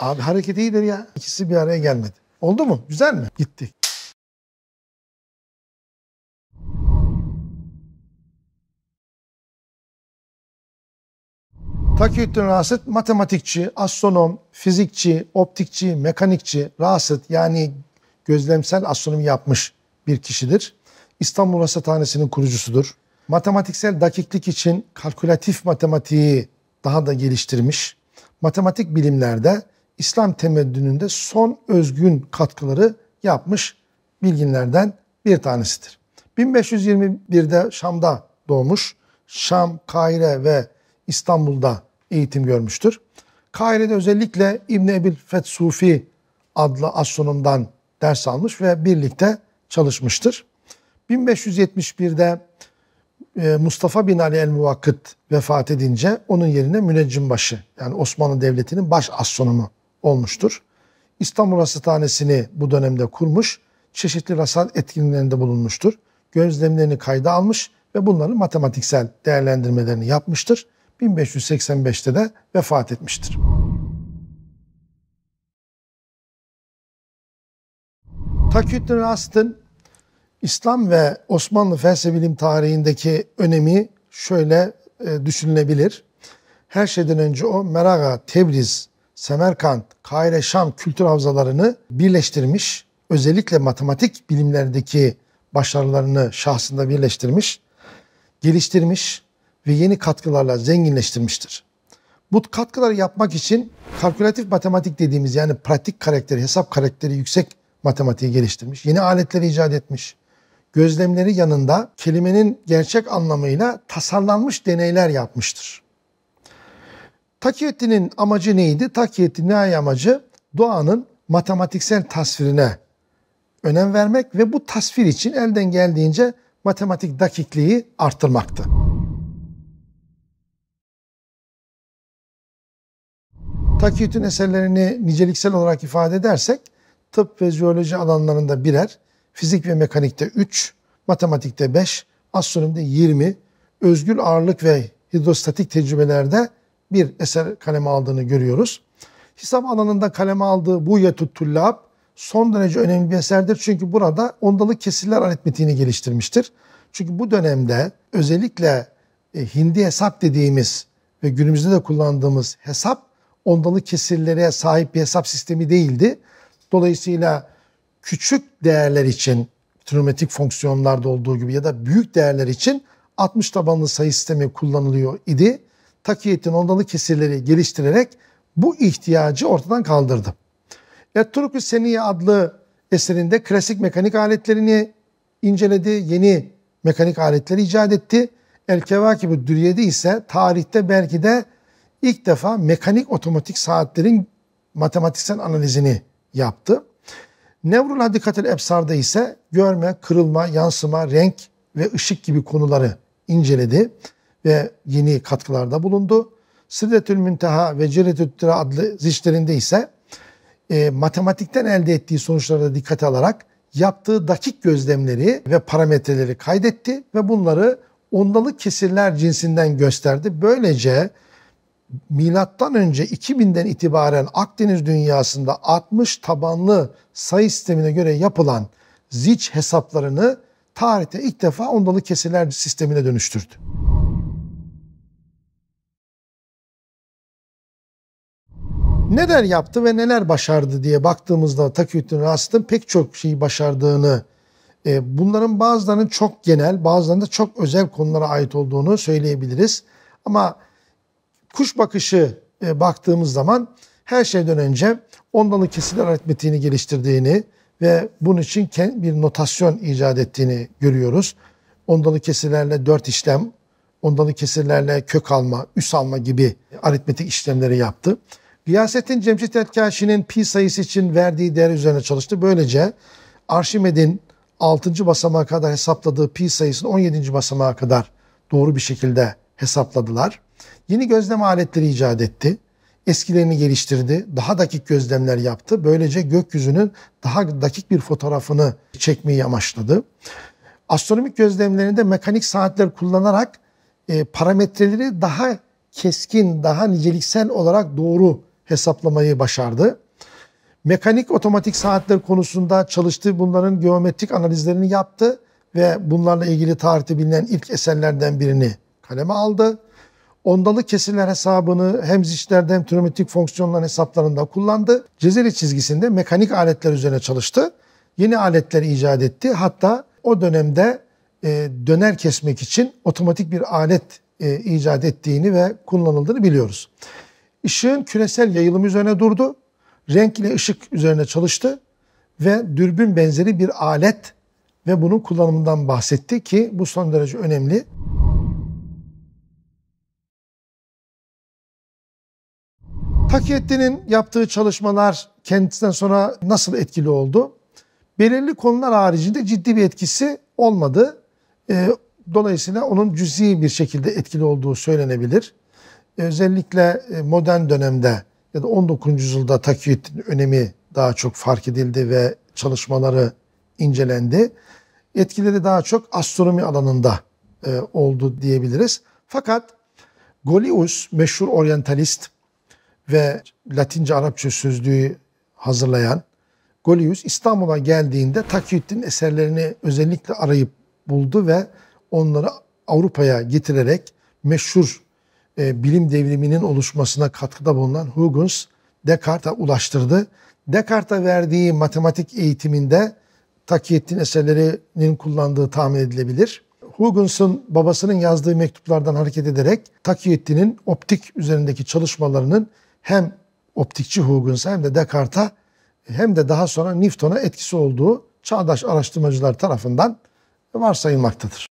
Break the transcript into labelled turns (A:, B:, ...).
A: Abi hareket iyidir ya. İkisi bir araya gelmedi. Oldu mu? Güzel mi? Gittik. Takiyüddin Rasit matematikçi, astronom, fizikçi, optikçi, mekanikçi, Rasit yani gözlemsel astronomi yapmış bir kişidir. İstanbul Rasathanesi'nin kurucusudur. Matematiksel dakiklik için kalkülatif matematiği daha da geliştirmiş. Matematik bilimlerde İslam temeddününde son özgün katkıları yapmış bilginlerden bir tanesidir. 1521'de Şam'da doğmuş. Şam, Kahire ve İstanbul'da eğitim görmüştür. Kahire'de özellikle İbn Ebil Feth adlı astronomdan ders almış ve birlikte çalışmıştır. 1571'de e, Mustafa bin Ali el-Muvakkıt vefat edince onun yerine Müneccimbaşı yani Osmanlı Devleti'nin baş astronomu olmuştur. İstanbul Hastanesi'ni bu dönemde kurmuş, çeşitli rasat etkinliklerinde bulunmuştur. Gözlemlerini kayda almış ve bunların matematiksel değerlendirmelerini yapmıştır. 1585'te de vefat etmiştir. Takiyüddin Rast'ın İslam ve Osmanlı Bilim tarihindeki önemi şöyle e, düşünülebilir. Her şeyden önce o Meraga Tebriz Semerkant, Kahire, Şam kültür havzalarını birleştirmiş. Özellikle matematik bilimlerdeki başarılarını şahsında birleştirmiş, geliştirmiş ve yeni katkılarla zenginleştirmiştir. Bu katkıları yapmak için kalkülatif matematik dediğimiz yani pratik karakteri, hesap karakteri yüksek matematiği geliştirmiş. Yeni aletleri icat etmiş. Gözlemleri yanında kelimenin gerçek anlamıyla tasarlanmış deneyler yapmıştır. Takiyettin'in amacı neydi? Takiyettin nihai amacı doğanın matematiksel tasvirine önem vermek ve bu tasvir için elden geldiğince matematik dakikliği arttırmaktı. Takiyettin eserlerini niceliksel olarak ifade edersek tıp ve jeoloji alanlarında birer, fizik ve mekanikte 3, matematikte 5, astronomide 20, özgül ağırlık ve hidrostatik tecrübelerde bir eser kaleme aldığını görüyoruz. Hisap alanında kaleme aldığı bu Yetuttüllab son derece önemli bir eserdir. Çünkü burada ondalık kesirler aritmetiğini geliştirmiştir. Çünkü bu dönemde özellikle e, hindi hesap dediğimiz ve günümüzde de kullandığımız hesap ondalı kesirlere sahip bir hesap sistemi değildi. Dolayısıyla küçük değerler için trigonometrik fonksiyonlarda olduğu gibi ya da büyük değerler için 60 tabanlı sayı sistemi kullanılıyor idi. Takiyetin ondalı kesirleri geliştirerek bu ihtiyacı ortadan kaldırdı. Etturkü Seniye adlı eserinde klasik mekanik aletlerini inceledi, yeni mekanik aletleri icat etti. El-Kevakib-i Dürye'de ise tarihte belki de ilk defa mekanik otomatik saatlerin matematiksel analizini yaptı. Nevrul Hadikatel Ebsar'da ise görme, kırılma, yansıma, renk ve ışık gibi konuları inceledi ve yeni katkılarda bulundu. Sidretül Münteha ve Ciretül adlı zişlerinde ise e, matematikten elde ettiği sonuçlara dikkat alarak yaptığı dakik gözlemleri ve parametreleri kaydetti ve bunları ondalık kesirler cinsinden gösterdi. Böylece milattan önce 2000'den itibaren Akdeniz dünyasında 60 tabanlı sayı sistemine göre yapılan ziç hesaplarını tarihte ilk defa ondalık kesirler sistemine dönüştürdü. neler yaptı ve neler başardı diye baktığımızda Takiyüddin Rasid'in pek çok şeyi başardığını, e, bunların bazılarının çok genel, bazılarının da çok özel konulara ait olduğunu söyleyebiliriz. Ama kuş bakışı e, baktığımız zaman her şeyden önce ondalı kesiler aritmetiğini geliştirdiğini ve bunun için bir notasyon icat ettiğini görüyoruz. Ondalı kesirlerle dört işlem, ondalı kesirlerle kök alma, üs alma gibi aritmetik işlemleri yaptı. Gıyasettin Cemşit Etkaşi'nin pi sayısı için verdiği değer üzerine çalıştı. Böylece Arşimed'in 6. basamağa kadar hesapladığı pi sayısını 17. basamağa kadar doğru bir şekilde hesapladılar. Yeni gözlem aletleri icat etti. Eskilerini geliştirdi. Daha dakik gözlemler yaptı. Böylece gökyüzünün daha dakik bir fotoğrafını çekmeyi amaçladı. Astronomik gözlemlerinde mekanik saatler kullanarak e, parametreleri daha keskin, daha niceliksel olarak doğru hesaplamayı başardı. Mekanik otomatik saatler konusunda çalıştı. Bunların geometrik analizlerini yaptı ve bunlarla ilgili tarihte bilinen ilk eserlerden birini kaleme aldı. Ondalı kesirler hesabını hem zişlerde hem trigonometrik fonksiyonların hesaplarında kullandı. Cezeri çizgisinde mekanik aletler üzerine çalıştı. Yeni aletler icat etti. Hatta o dönemde e, döner kesmek için otomatik bir alet e, icat ettiğini ve kullanıldığını biliyoruz. Işığın küresel yayılımı üzerine durdu. Renk ışık üzerine çalıştı ve dürbün benzeri bir alet ve bunun kullanımından bahsetti ki bu son derece önemli. Takiyettin'in yaptığı çalışmalar kendisinden sonra nasıl etkili oldu? Belirli konular haricinde ciddi bir etkisi olmadı. Ee, dolayısıyla onun cüzi bir şekilde etkili olduğu söylenebilir. E, özellikle e, modern dönemde ya da 19. yüzyılda takviyetin önemi daha çok fark edildi ve çalışmaları incelendi. Etkileri daha çok astronomi alanında e, oldu diyebiliriz. Fakat Golius meşhur oryantalist ve Latince Arapça sözlüğü hazırlayan Golius İstanbul'a geldiğinde Takiyüddin eserlerini özellikle arayıp buldu ve onları Avrupa'ya getirerek meşhur e, bilim devriminin oluşmasına katkıda bulunan Huygens Descartes'a ulaştırdı. Descartes'a verdiği matematik eğitiminde Takiyettin eserlerinin kullandığı tahmin edilebilir. Huygens'ın babasının yazdığı mektuplardan hareket ederek Takiyettin'in optik üzerindeki çalışmalarının hem optikçi Huygens hem de Descartes'a hem de daha sonra Newton'a etkisi olduğu çağdaş araştırmacılar tarafından varsayılmaktadır.